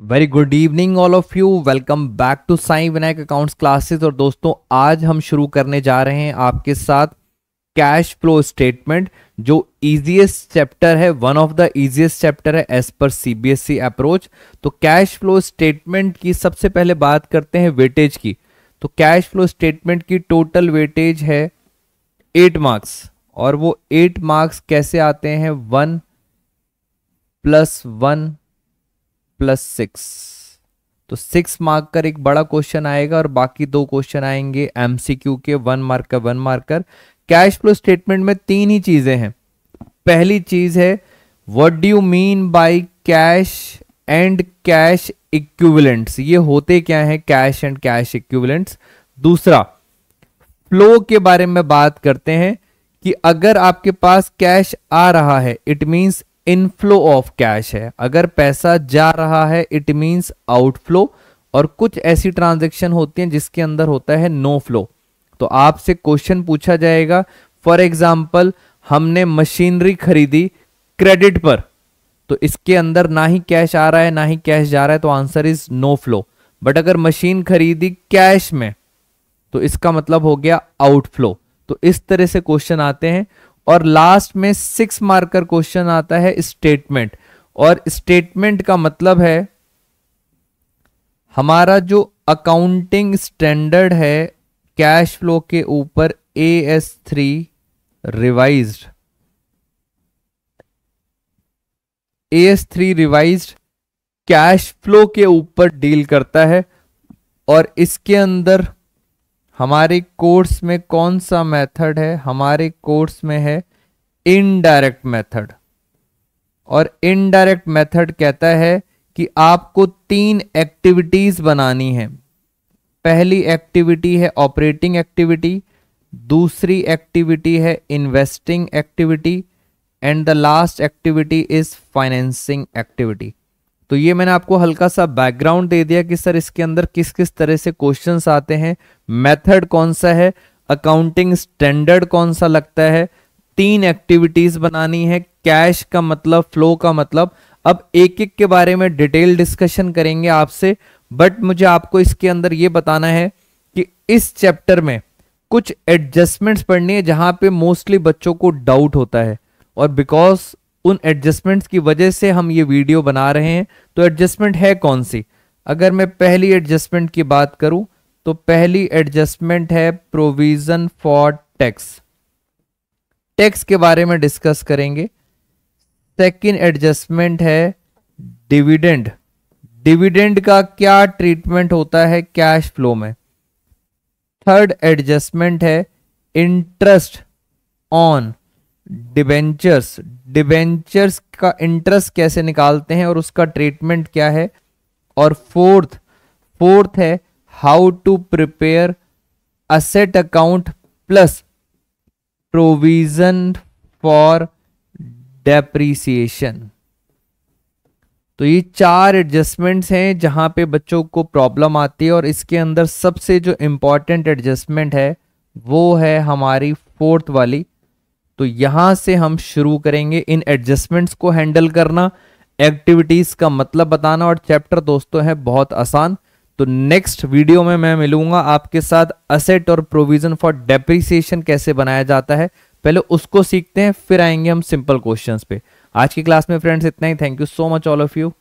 very good evening all of you welcome back to Sai Vinayak accounts classes और दोस्तों आज हम शुरू करने जा रहे हैं आपके साथ कैश फ्लो स्टेटमेंट जो इजीएस्ट चैप्टर है one of the easiest chapter है एज पर सीबीएसई अप्रोच तो कैश फ्लो स्टेटमेंट की सबसे पहले बात करते हैं वेटेज की तो कैश फ्लो स्टेटमेंट की टोटल वेटेज है एट मार्क्स और वो एट मार्क्स कैसे आते हैं one plus one plus six तो सिक्स मार्क कर एक बड़ा क्वेश्चन आएगा और बाकी दो क्वेश्चन आएंगे एमसीक्यू के one marker one marker cash flow statement में तीन ही चीजें हैं पहली चीज है what do you mean by cash and cash equivalents ये होते क्या है कैश एंड कैश इक्विवेलेंट्स दूसरा फ्लो के बारे में बात करते हैं कि अगर आपके पास कैश आ रहा है it means inflow of cash है अगर पैसा जा रहा है इट मीन्स आउटफ्लो और कुछ ऐसी ट्रांजेक्शन होती हैं जिसके अंदर होता है नो फ्लो तो आपसे क्वेश्चन पूछा जाएगा फॉर एग्जाम्पल हमने मशीनरी खरीदी क्रेडिट पर तो इसके अंदर ना ही कैश आ रहा है ना ही कैश जा रहा है तो answer is no flow but अगर मशीन खरीदी कैश में तो इसका मतलब हो गया आउटफ्लो तो इस तरह से क्वेश्चन आते हैं और लास्ट में सिक्स मार्कर क्वेश्चन आता है स्टेटमेंट और स्टेटमेंट का मतलब है हमारा जो अकाउंटिंग स्टैंडर्ड है कैश फ्लो के ऊपर A S three revise A S three revise cash flow के ऊपर डील करता है और इसके अंदर हमारे कोर्स में कौन सा मेथड है हमारे कोर्स में है इनडायरेक्ट मेथड और इनडायरेक्ट मेथड कहता है कि आपको तीन एक्टिविटीज बनानी है पहली एक्टिविटी है ऑपरेटिंग एक्टिविटी दूसरी एक्टिविटी है investing activity and the last activity is financing activity तो ये मैंने आपको हल्का सा बैकग्राउंड दे दिया कि सर इसके अंदर किस किस तरह से क्वेश्चंस आते हैं मेथड कौन सा है अकाउंटिंग स्टैंडर्ड कौन सा लगता है तीन एक्टिविटीज बनानी है कैश का मतलब फ्लो का मतलब अब एक एक के बारे में डिटेल डिस्कशन करेंगे आपसे बट मुझे आपको इसके अंदर ये बताना है कि इस चैप्टर में कुछ एडजस्टमेंट्स पढ़नी है जहां पे मोस्टली बच्चों को डाउट होता है और बिकॉज उन एडजस्टमेंट्स की वजह से हम ये वीडियो बना रहे हैं तो एडजस्टमेंट है कौन सी अगर मैं पहली एडजस्टमेंट की बात करूं तो पहली एडजस्टमेंट है प्रोविजन फॉर टैक्स टैक्स के बारे में डिस्कस करेंगे सेकंड एडजस्टमेंट है डिविडेंड डिविडेंड का क्या ट्रीटमेंट होता है कैश फ्लो में थर्ड एडजस्टमेंट है इंटरेस्ट ऑन डिबेंचर्स डिबेंचर्स का इंटरेस्ट कैसे निकालते हैं और उसका ट्रीटमेंट क्या है और फोर्थ फोर्थ है how to prepare asset account plus provision for depreciation तो ये चार एडजस्टमेंट्स हैं जहां पे बच्चों को प्रॉब्लम आती है और इसके अंदर सबसे जो इंपॉर्टेंट एडजस्टमेंट है वो है हमारी फोर्थ वाली तो यहां से हम शुरू करेंगे इन एडजस्टमेंट्स को हैंडल करना एक्टिविटीज का मतलब बताना और चैप्टर दोस्तों है बहुत आसान तो नेक्स्ट वीडियो में मैं मिलूंगा आपके साथ असेट और प्रोविजन फॉर डेप्रिसिएशन कैसे बनाया जाता है पहले उसको सीखते हैं फिर आएंगे हम सिंपल क्वेश्चंस पे आज की क्लास में फ्रेंड्स इतना ही thank you so much all of you